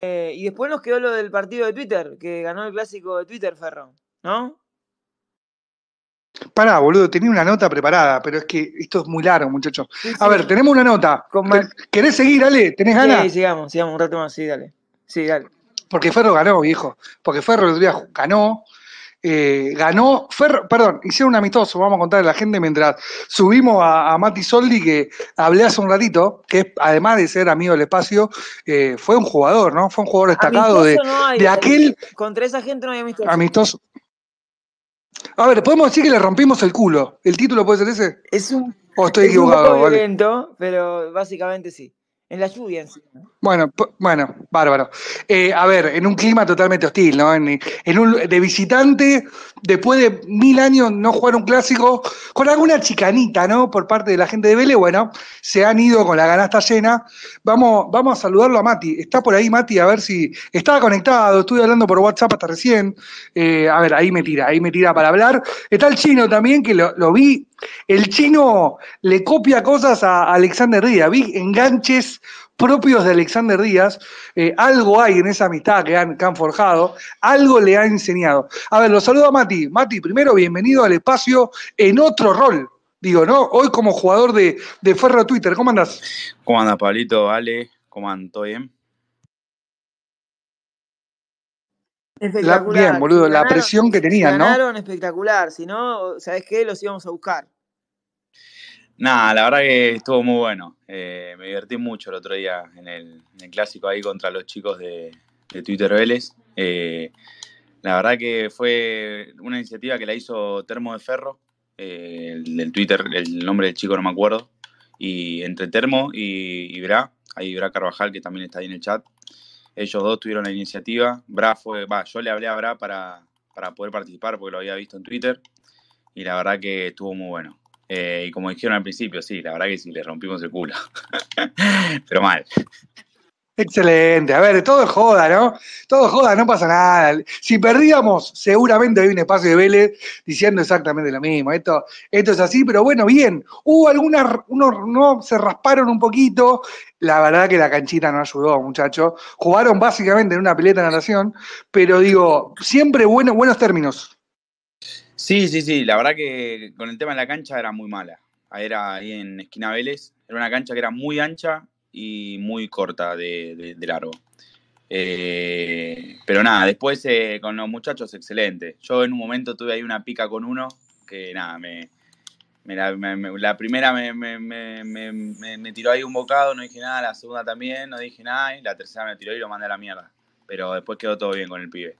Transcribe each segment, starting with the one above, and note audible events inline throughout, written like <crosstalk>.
Eh, y después nos quedó lo del partido de Twitter, que ganó el clásico de Twitter, Ferro, ¿no? Pará, boludo, tenía una nota preparada, pero es que esto es muy largo, muchachos. A ver, tenemos una nota. ¿Querés seguir, Ale? ¿Tenés ganas? Sí, sigamos, sigamos un rato más, sí, dale. Sí, dale. Porque Ferro ganó, viejo. Porque Ferro el otro día ganó, eh, ganó, Fer, perdón, hicieron un amistoso, vamos a contarle a la gente mientras subimos a, Mati Soldi, que hablé hace un ratito, que además de ser amigo del espacio, eh, fue un jugador, ¿no? Fue un jugador destacado de, eh, aquel... Contra esa gente no hay amistoso. Amistoso. A ver, podemos decir que le rompimos el culo. ¿El título puede ser ese? Es un, o estoy poco violento, pero básicamente sí. En la lluvia Bueno, bueno, bárbaro. Eh, a ver, en un clima totalmente hostil, ¿no? En, un, de visitante, después de mil años no jugar un clásico, con alguna chicanita, ¿no? Por parte de la gente de Vélez, bueno, se han ido con la ganasta llena. Vamos, vamos a saludarlo a Mati. Está por ahí, Mati, a ver si. Estaba conectado, estuve hablando por WhatsApp hasta recién. Eh, a ver, ahí me tira, ahí me tira para hablar. Está el chino también, que lo, vi el chino le copia cosas a Alexander Díaz, vi enganches propios de Alexander Díaz, eh, algo hay en esa amistad que han, forjado, algo le ha enseñado. A ver, lo saludo a Mati. Mati, primero, bienvenido al espacio en otro rol. Digo, ¿no? Hoy como jugador de, de Ferro Twitter, ¿cómo andas ¿Cómo andas, Pablito? Ale, ¿cómo ando ¿Todo bien? La, bien, boludo, la presión que tenían, ¿no? Ganaron espectacular, si no, ¿sabes qué? Los íbamos a buscar. Nada, la verdad que estuvo muy bueno. Eh, me divertí mucho el otro día en el, clásico ahí contra los chicos de, Twitter Vélez. Eh, la verdad que fue una iniciativa que la hizo Termo de Ferro, eh, el, del Twitter, el nombre del chico no me acuerdo. Y entre Termo y, Bra, ahí Bra Carvajal que también está ahí en el chat. Ellos dos tuvieron la iniciativa. Bra fue, yo le hablé a Bra para, para poder participar porque lo había visto en Twitter. Y la verdad que estuvo muy bueno. Eh, y como dijeron al principio, sí, la verdad que sí, le rompimos el culo. <laughs> Pero mal. Excelente, a ver, todo es joda, ¿no? Todo es joda, no pasa nada. Si perdíamos, seguramente hay un espacio de Vélez diciendo exactamente lo mismo. Esto, esto es así, pero bueno, bien. Hubo algunas, unos no se rasparon un poquito. La verdad que la canchita no ayudó, muchachos. Jugaron básicamente en una pileta de natación, pero digo, siempre bueno, buenos términos. Sí, sí, sí. La verdad que con el tema de la cancha era muy mala. Era ahí en Esquina Vélez. Era una cancha que era muy ancha y muy corta de, largo. Eh, pero nada, después eh, con los muchachos, excelente. Yo en un momento tuve ahí una pica con uno que nada, me, la, me, me primera me, tiró ahí un bocado, no dije nada, la segunda también, no dije nada, y la tercera me tiró y lo mandé a la mierda. Pero después quedó todo bien con el pibe.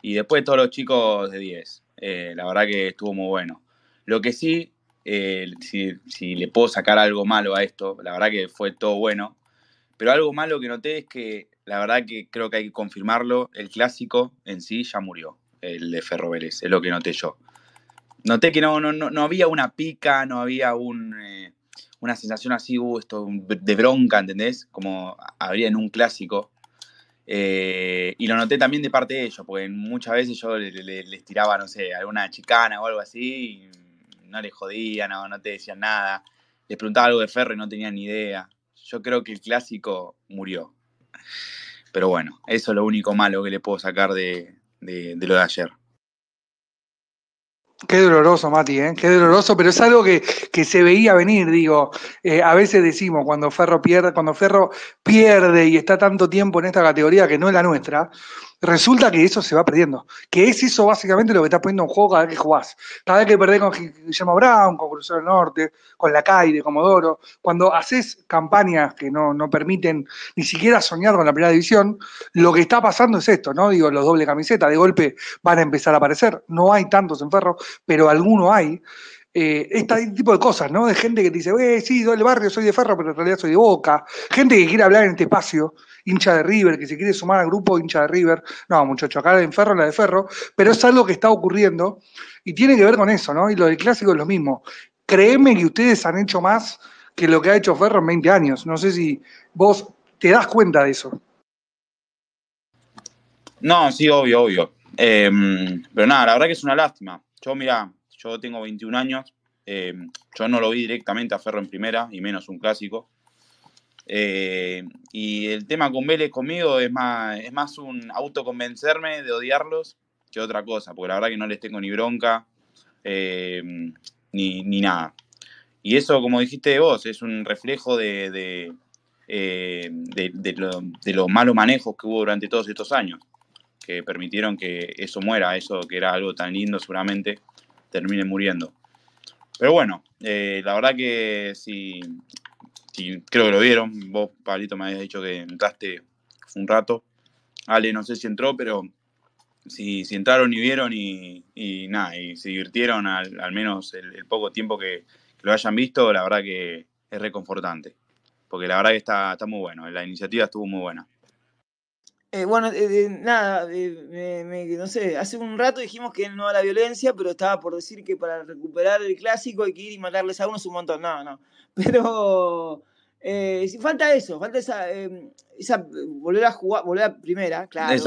Y después todos los chicos de 10. Eh, la verdad que estuvo muy bueno. Lo que sí, eh, si, le puedo sacar algo malo a esto, la verdad que fue todo bueno, pero algo malo que noté es que la verdad que creo que hay que confirmarlo, el clásico en sí ya murió, el de Ferro Vélez, es lo que noté yo. Noté que no, no, no había una pica, no había eh, una sensación así, uh, de bronca, ¿entendés? Como habría en un clásico eh, y lo noté también de parte de ellos, porque muchas veces yo les tiraba, no sé, alguna chicana o algo así, no les jodían, no, no te decían nada. Les preguntaba algo de Ferro y no tenían ni idea. Yo creo que el clásico murió. Pero bueno, eso es lo único malo que le puedo sacar de lo de ayer. Qué doloroso, Mati, ¿eh? qué doloroso, pero es algo que, que se veía venir, digo. Eh, a veces decimos cuando Ferro pierde, cuando Ferro pierde y está tanto tiempo en esta categoría que no es la nuestra, resulta que eso se va perdiendo. Que es eso básicamente lo que está poniendo en juego cada vez que jugás. Cada vez que perdés con Guillermo Brown, con Crucero del Norte, con la de Comodoro, cuando haces campañas que no, no permiten ni siquiera soñar con la primera división, lo que está pasando es esto, ¿no? Digo, los doble camiseta de golpe van a empezar a aparecer. No hay tantos en pero alguno hay este tipo de cosas, ¿no? De gente que te dice, eh, sí, doy el barrio, soy de Ferro, pero en realidad soy de Boca. Gente que quiere hablar en este espacio, hincha de River, que se quiere sumar al grupo hincha de River. No, muchacho, acá de Ferro la de Ferro, pero es algo que está ocurriendo y tiene que ver con eso, ¿no? Y lo del clásico es lo mismo. Créeme que ustedes han hecho más que lo que ha hecho Ferro en 20 años. No sé si vos te das cuenta de eso. No, sí, obvio, obvio. Em, pero nada, la verdad que es una lástima. Yo, mira, yo tengo 21 años, em, yo no lo vi directamente a Ferro en primera, y menos un clásico. Em, y el tema con Vélez conmigo es más, es más un autoconvencerme de odiarlos que otra cosa, porque la verdad que no les tengo ni bronca em, ni, nada. Y eso, como dijiste vos, es un reflejo de, de, los malos manejos que hubo durante todos estos años, que permitieron que eso muera, eso que era algo tan lindo seguramente, termine muriendo. Pero bueno, eh, la verdad que sí, creo que lo vieron. Vos, Pablito, me habías dicho que entraste un rato. Ale, no sé si entró, pero si, si entraron y vieron y, nada, y se divirtieron al, menos el, poco tiempo que, lo hayan visto, la verdad que es reconfortante. Porque la verdad que está, está muy bueno, la iniciativa estuvo muy buena. Eh, bueno, eh, nada, no sé, hace un rato dijimos que no a la violencia, pero estaba por decir que para recuperar el clásico hay que ir y matarles a unos un montón. No, no. <laughs> Pero eh, falta eso, falta em, esa, volver a jugar, volver a primera, claro.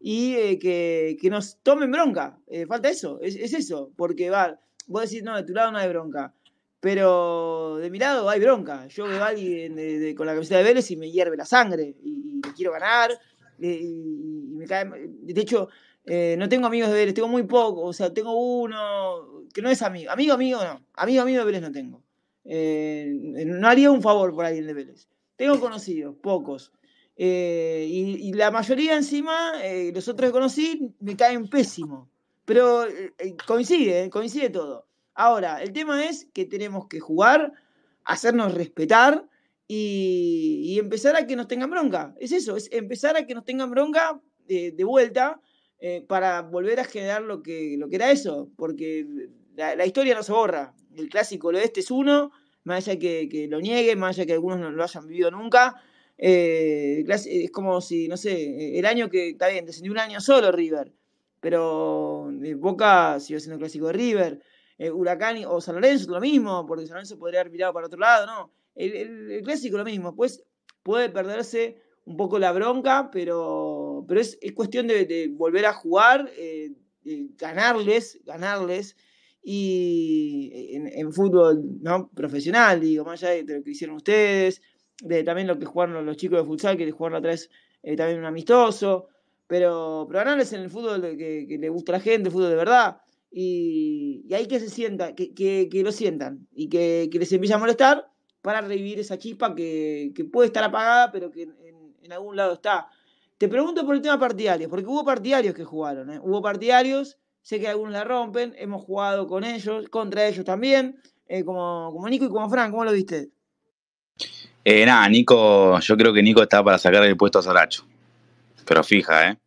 y que, nos tomen bronca. falta eso, es, es, eso, porque va, vos decís, no, de tu lado no hay bronca. Pero de mi lado hay bronca. Yo veo a alguien con la camiseta de Vélez y me hierve la sangre y, quiero ganar. Y, me cae. De hecho, eh, no tengo amigos de Vélez, tengo muy poco. O sea, tengo uno que no es amigo. Amigo, amigo, no. Amigo, amigo de Vélez no tengo. Eh, no haría un favor por alguien de Vélez. Tengo conocidos, pocos. Eh, y, y, la mayoría encima, los otros que conocí, me caen pésimo. Pero coincide, coincide todo. Ahora, el tema es que tenemos que jugar, hacernos respetar y, empezar a que nos tengan bronca. Es eso, es empezar a que nos tengan bronca de, vuelta eh, para volver a generar lo que, era eso, porque la, historia no se borra. El clásico lo este es uno, más allá que, que lo niegue, más allá que algunos no lo hayan vivido nunca. Eh, es como si, no sé, el año que, está bien, descendió un año solo River, pero eh, Boca siguió siendo clásico de River. Eh, Huracán o San Lorenzo, lo mismo, porque San Lorenzo podría haber mirado para otro lado, ¿no? El, clásico, lo mismo. Pues puede perderse un poco la bronca, pero, pero es, cuestión de, volver a jugar, eh, ganarles, ganarles. Y en, fútbol ¿no? profesional, digo, más allá de lo que hicieron ustedes, de también lo que jugaron los chicos de futsal, que jugaron otra vez eh, también un amistoso, pero, ganarles en el fútbol que, que, le gusta a la gente, el fútbol de verdad. Y, ahí que se sienta, que, lo sientan y que, les empiece a molestar para revivir esa chispa que, puede estar apagada, pero que en, algún lado está. Te pregunto por el tema partidarios, porque hubo partidarios que jugaron, ¿eh? hubo partidarios, sé que algunos la rompen, hemos jugado con ellos, contra ellos también, eh, como, como Nico y como Fran, ¿cómo lo viste? Eh, nada, Nico, yo creo que Nico está para sacar el puesto a Saracho. Pero fija, ¿eh?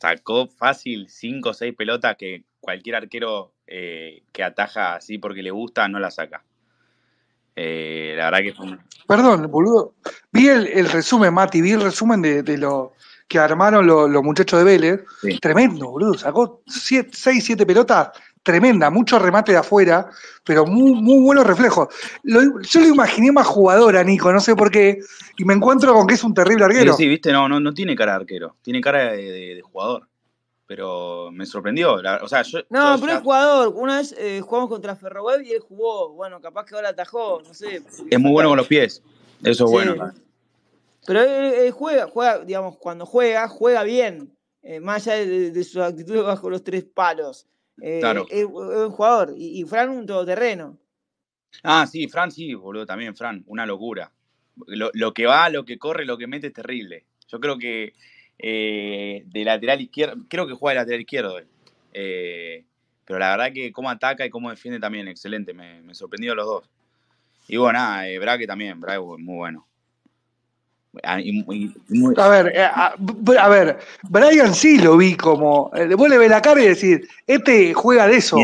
Sacó fácil cinco o seis pelotas que cualquier arquero eh, que ataja así porque le gusta no la saca. Eh, la verdad que fue un... Perdón, boludo. Vi el, resumen, Mati, vi el resumen de, lo que armaron los muchachos de Vélez. Tremendo, boludo. Sacó 6, 7 pelotas. Tremenda, mucho remate de afuera, pero muy, buenos reflejos. yo lo imaginé más a Nico, no sé por qué. Y me encuentro con que es un terrible arquero. Sí, viste, no, no, tiene cara de arquero, tiene cara de jugador pero me sorprendió. no, pero es jugador. Una vez eh, jugamos contra Ferroweb y él jugó. Bueno, capaz que ahora atajó, no sé. Es muy bueno con los pies. Eso es bueno. Pero él, juega, juega, digamos, cuando juega, juega bien. Eh, más allá de, su actitud bajo los tres palos. Eh, claro. Es, un jugador. Y, Fran un todoterreno. Ah, sí, Fran sí, boludo, también Fran. Una locura. lo que va, lo que corre, lo que mete es terrible. Yo creo que eh, de lateral izquierdo, creo que juega de lateral izquierdo eh, pero la verdad que cómo ataca y cómo defiende también, excelente, me, sorprendió los dos. Y bueno, nada, eh, Braque también, Braque muy bueno. Ah, a ver, eh, ah, a, ver, Brian sí lo vi como. Eh, vos le ves la cara y decís, este juega de eso.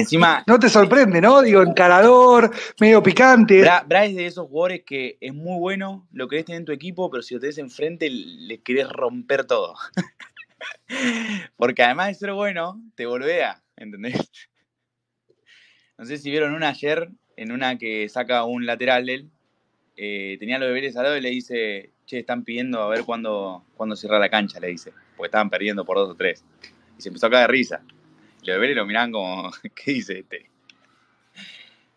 No te sorprende, ¿no? Digo, encarador, medio picante. Brian es de esos jugadores que es muy bueno, lo querés tener en tu equipo, pero si lo tenés enfrente, le querés romper todo. <laughs> Porque además de ser bueno, te volvea, ¿entendés? <laughs> No sé si vieron una ayer, en una que saca un lateral de él, eh, tenía los deberes al lado y le dice, che, están pidiendo a ver cuándo, cuándo cierra la cancha, le dice, porque estaban perdiendo por dos o tres. Y se empezó a caer de risa. Y los deberes lo miraban como, <laughs> ¿qué dice este?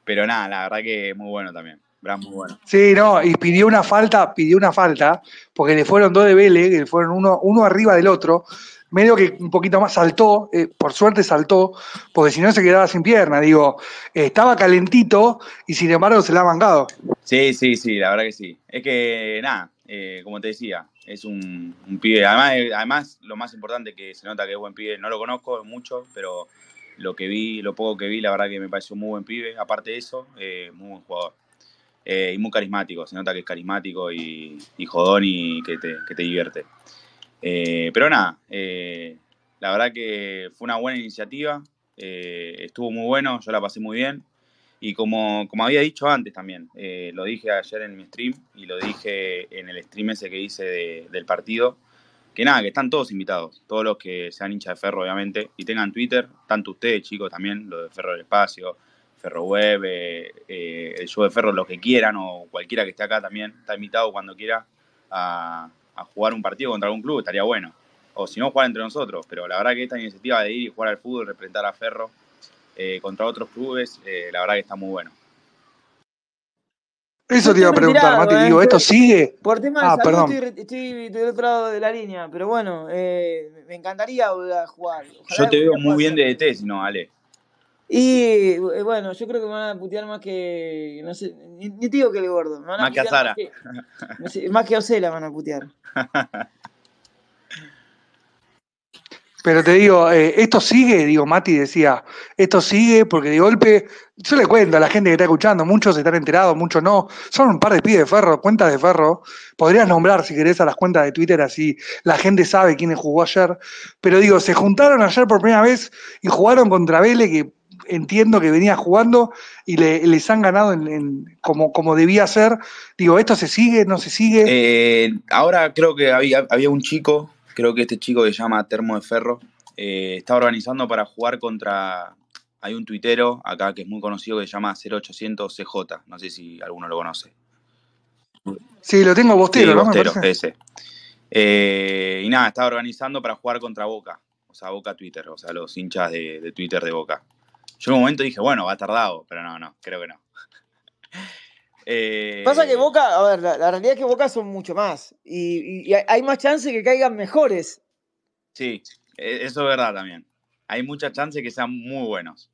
Pero nada, la verdad que es muy bueno también. Bram, muy bueno. Sí, no, y pidió una falta, pidió una falta, porque le fueron dos de Vélez, que le fueron uno, uno arriba del otro, medio que un poquito más saltó, eh, por suerte saltó, porque si no se quedaba sin pierna, digo, estaba calentito y sin embargo se la ha mangado. Sí, sí, sí, la verdad que sí. Es que, nada, eh, como te decía, es un, pibe, además, eh, además lo más importante que se nota que es buen pibe, no lo conozco mucho, pero lo que vi, lo poco que vi, la verdad que me pareció un muy buen pibe, aparte de eso, muy buen jugador. y muy carismático, se nota que es carismático y, y jodón y que te, que te divierte. Eh, pero nada, eh, la verdad que fue una buena iniciativa, eh, estuvo muy bueno, yo la pasé muy bien. Y como, como había dicho antes también, lo dije ayer en mi stream y lo dije en el stream ese que hice del partido, que nada, que están todos invitados, todos los que sean hinchas de Ferro, obviamente, y tengan Twitter, tanto ustedes, chicos, también, lo de Ferro del Espacio, Ferro Web, el show de Ferro, los que quieran, o cualquiera que esté acá también, está invitado cuando quiera a, a jugar un partido contra algún club, estaría bueno. O si no, jugar entre nosotros. Pero la verdad que esta iniciativa de ir y jugar al fútbol, representar a Ferro eh, contra otros clubes, eh, la verdad que está muy bueno. Eso te iba a preguntar, Mati. Eh, Digo, ¿esto sigue? Por de ah, perdón. Estoy, del otro lado de la línea, pero bueno, me encantaría jugar. Yo te veo muy bien de DT, si no, Ale. Y eh, bueno, yo creo que van a putear más que. No sé, ni, digo que el gordo. más, que más que Más que, van a putear. <laughs> Pero te digo, eh, esto sigue, digo, Mati decía, esto sigue porque de golpe, yo le cuento a la gente que está escuchando, muchos están enterados, muchos no, son un par de pibes de ferro, cuentas de ferro, podrías nombrar si querés a las cuentas de Twitter así, la gente sabe quiénes jugó ayer, pero digo, se juntaron ayer por primera vez y jugaron contra Vélez que entiendo que venía jugando y les han ganado en, como, como debía ser. Digo, ¿esto se sigue? ¿No se sigue? Eh, ahora creo que había, había, un chico, creo que este chico que se llama Termo de Ferro, eh, Estaba organizando para jugar contra... Hay un tuitero acá que es muy conocido que se llama 0800CJ, no sé si alguno lo conoce. Sí, lo tengo Bostero, eh, y nada, estaba organizando para jugar contra Boca, o sea, Boca Twitter, o sea, los hinchas de Twitter de Boca. Yo en un momento dije, bueno, va tardado, pero no, no, creo que no. <laughs> Eh, Pasa que Boca, a ver, la, realidad es que Boca son mucho más y, hay más chance que caigan mejores. Sí, e, eso es verdad también. Hay muchas chances que sean muy buenos.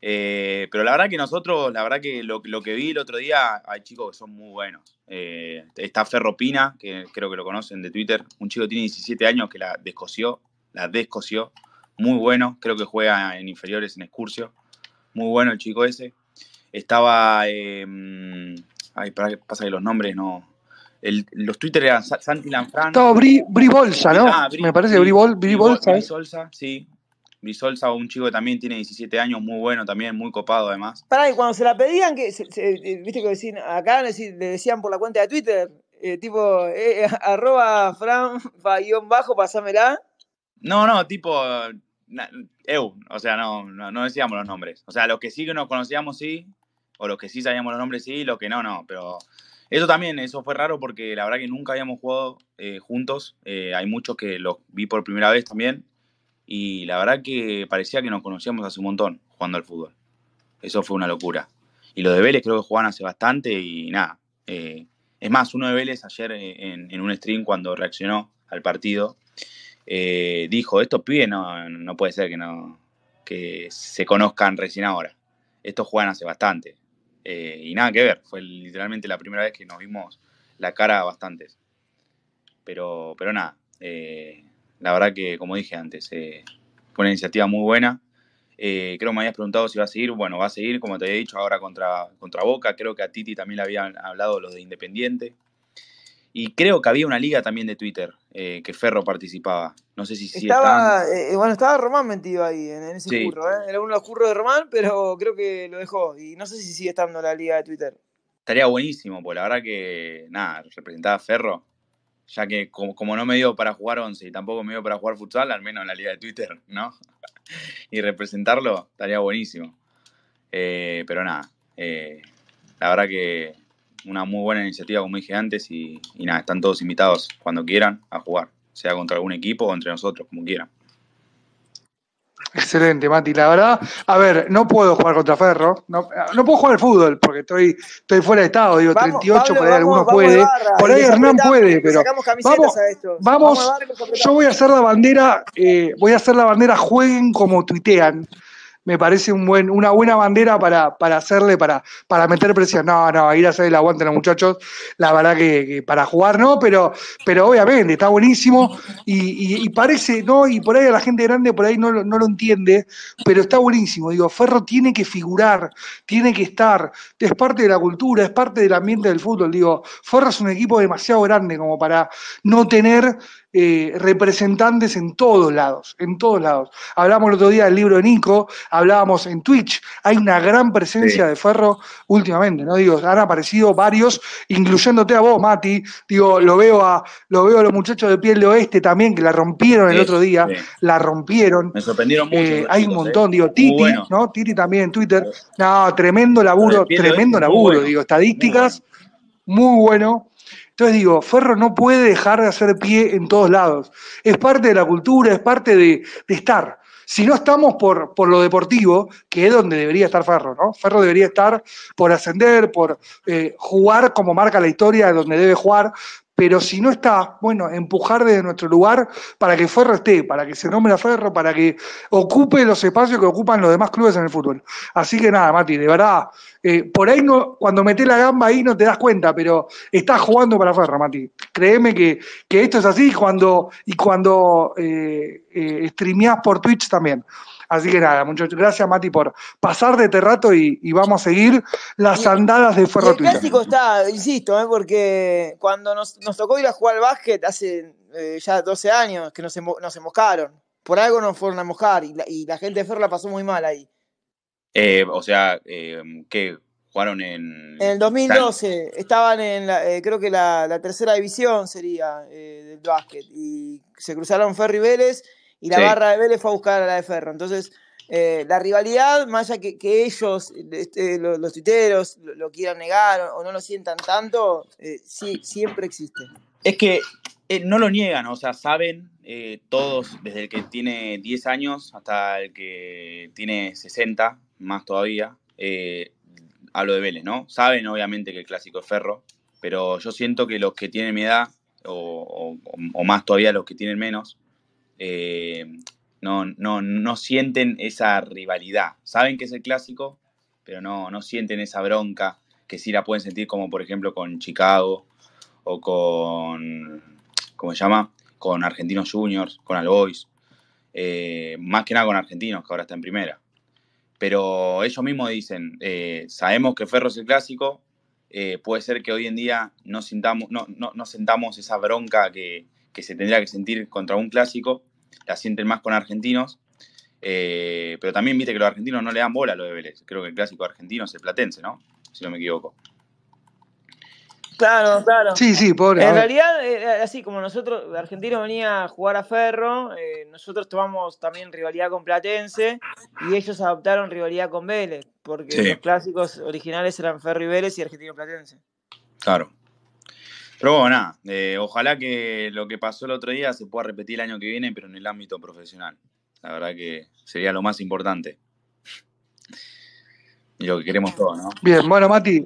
Eh, pero la verdad que nosotros, la verdad que lo, que vi el otro día, hay chicos que son muy buenos. Eh, está Ferro Pina, que creo que lo conocen de Twitter, un chico tiene 17 años que la descoció, la descosió. muy bueno, creo que juega en inferiores en excursio muy bueno el chico ese. Estaba, em, ay, para pasa que los nombres no... El, los Twitter eran Santi Lanfran. Estaba Bri, Bolsa, ¿no? Ah, Me parece Bri, Bolsa. Bri Bolsa. Bri Bolsa, sí. ¿eh? Solsa un chico que también tiene 17 años, muy bueno también, muy copado además. Pará, y cuando se la pedían, que eh, viste que decían, acá le decían por la cuenta de Twitter, eh, tipo, <laughs> arroba fran, guión bajo, pasámela. No, no, tipo, o sea, no, no, decíamos los nombres. O sea, los que sí que nos conocíamos sí, o los que sí sabíamos los nombres sí, los que no, no. Pero eso también, eso fue raro porque la verdad que nunca habíamos jugado eh, juntos. Eh, hay muchos que los vi por primera vez también. Y la verdad que parecía que nos conocíamos hace un montón jugando al fútbol. Eso fue una locura. Y los de Vélez creo que jugaban hace bastante y nada. Eh, es más, uno de Vélez ayer en, en un stream cuando reaccionó al partido, eh, dijo, estos pibes no, puede ser que, no, que se conozcan recién ahora. Estos juegan hace bastante. Eh, y nada que ver, fue literalmente la primera vez que nos vimos la cara bastantes. Pero, pero nada, eh, la verdad que, como dije antes, fue una iniciativa muy buena. creo que me habías preguntado si va a seguir. Bueno, va a seguir, como te había dicho, ahora contra, contra Boca. Creo que a Titi también le habían hablado los de Independiente. Y creo que había una liga también de Twitter eh, que Ferro participaba. No sé si, estaba, eh, bueno, estaba Román metido ahí en, ese curro. ¿eh? Era uno de los curros de Román, pero creo que lo dejó. Y no sé si sigue estando la liga de Twitter. Estaría buenísimo, pues la verdad que, nada, representaba a Ferro. Ya que como, no me dio para jugar once y tampoco me dio para jugar futsal, al menos en la liga de Twitter, ¿no? <laughs> y representarlo estaría buenísimo. pero nada, la verdad que una muy buena iniciativa, como dije antes, y, nada, están todos invitados cuando quieran a jugar, sea contra algún equipo o entre nosotros, como quieran. Excelente, Mati. La verdad, a ver, no puedo jugar contra Ferro. No, no puedo jugar al fútbol porque estoy, estoy fuera de estado. Digo, 38, por ahí alguno puede. por ahí Hernán puede, pero. Vamos, yo voy a hacer la bandera, eh, voy a hacer la bandera, jueguen como tuitean me parece un buen, una buena bandera para, hacerle, para, para meter presión. No, no, ir a hacer el aguante a los muchachos, la verdad que, para jugar no, pero, pero obviamente está buenísimo y, parece, ¿no? Y por ahí a la gente grande por ahí no, no lo entiende, pero está buenísimo. Digo, Ferro tiene que figurar, tiene que estar, es parte de la cultura, es parte del ambiente del fútbol. Digo, Ferro es un equipo demasiado grande como para no tener eh, representantes en todos lados, en todos lados. Hablamos el otro día del libro de Nico, hablábamos en Twitch, hay una gran presencia de Ferro últimamente, ¿no? Digo, han aparecido varios, incluyéndote a vos, Mati, digo, lo veo a, lo veo a los muchachos de Piel de Oeste también, que la rompieron el otro día, la rompieron. Me sorprendieron mucho. Eh, hay un montón, ¿eh? digo, Titi, ¿no? Titi también en Twitter. No, tremendo laburo, tremendo laburo, digo, estadísticas, Muy bueno. Entonces digo, Ferro no puede dejar de hacer pie en todos lados. Es parte de la cultura, es parte de, estar. Si no estamos por, por, lo deportivo, que es donde debería estar Ferro, ¿no? Ferro debería estar por ascender, por eh, jugar como marca la historia donde debe jugar, pero si no está, bueno, empujar desde nuestro lugar para que Ferro esté, para que se nombre a Ferro, para que ocupe los espacios que ocupan los demás clubes en el fútbol. Así que nada, Mati, de verdad, eh, por ahí no, cuando metes la gamba ahí no te das cuenta, pero estás jugando para Ferro, Mati. Créeme que, esto es así cuando, y cuando eh, eh, streameás por Twitch también. Así que nada, muchas gracias Mati por pasar de este rato y, vamos a seguir las andadas de Ferro El clásico está, insisto, porque cuando nos, tocó ir a jugar al básquet hace ya 12 años que nos, nos emboscaron. Por algo nos fueron a mojar y la, y la gente de Ferro la pasó muy mal ahí. Eh, o sea, em, ¿qué? que jugaron en... En el 2012 estaban en, eh, creo que la, tercera división sería eh, del básquet, y se cruzaron Ferri Vélez y la barra de Vélez fue a buscar a la de Ferro. Entonces, la rivalidad, más allá que, ellos, este, los, titeros lo, quieran negar o, no lo sientan tanto, sí, siempre existe. Es que no lo niegan, o sea, saben todos, desde el que tiene 10 años hasta el que tiene 60, más todavía. Eh, hablo de Vélez, ¿no? Saben obviamente que el clásico es Ferro, pero yo siento que los que tienen mi edad, o, más todavía los que tienen menos, eh, no, no, sienten esa rivalidad. Saben que es el clásico, pero no, sienten esa bronca que sí la pueden sentir como por ejemplo con Chicago o con, ¿cómo se llama? Con Argentinos Juniors, con Albois, eh, más que nada con Argentinos, que ahora está en primera pero ellos mismos dicen, eh, sabemos que Ferro es el clásico, eh, puede ser que hoy en día no sintamos, no, no, no sentamos esa bronca que, se tendría que sentir contra un clásico, la sienten más con argentinos, eh, pero también viste que los argentinos no le dan bola a los de Vélez, creo que el clásico argentino es el platense, ¿no? Si no me equivoco. Claro, claro. Sí, sí, pobre. En realidad, eh, así como nosotros, Argentino venía a jugar a Ferro, eh, nosotros tomamos también rivalidad con Platense y ellos adoptaron rivalidad con Vélez, porque los clásicos originales eran Ferro y Vélez y Argentino Platense. Claro. Pero bueno, nada, eh, ojalá que lo que pasó el otro día se pueda repetir el año que viene, pero en el ámbito profesional. La verdad que sería lo más importante. Y lo que queremos todos, ¿no? Bien, bueno, Mati,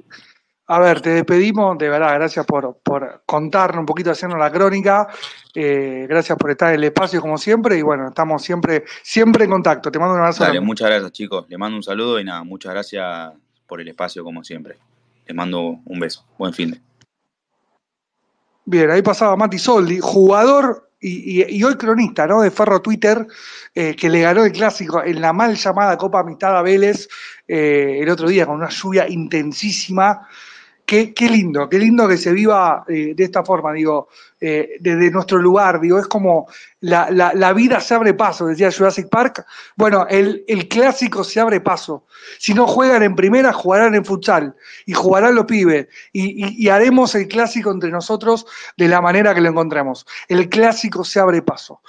a ver, te despedimos, de verdad, gracias por, por contarnos un poquito, haciendo la crónica, eh, gracias por estar en el espacio como siempre y bueno, estamos siempre, siempre en contacto. Te mando un abrazo. muchas gracias chicos, le mando un saludo y nada, muchas gracias por el espacio como siempre. Te mando un beso, buen fin de. Bien, ahí pasaba Mati Soldi, jugador y, hoy cronista, ¿no? De Ferro Twitter, eh, que le ganó el clásico en la mal llamada Copa Amistad a Vélez eh, el otro día con una lluvia intensísima. Qué, lindo, qué lindo que se viva eh, de esta forma, digo, eh, desde nuestro lugar, digo, es como la, vida se abre paso, decía Jurassic Park. Bueno, el, clásico se abre paso. Si no juegan en primera, jugarán en futsal y jugarán los pibes y, y haremos el clásico entre nosotros de la manera que lo encontremos. El clásico se abre paso.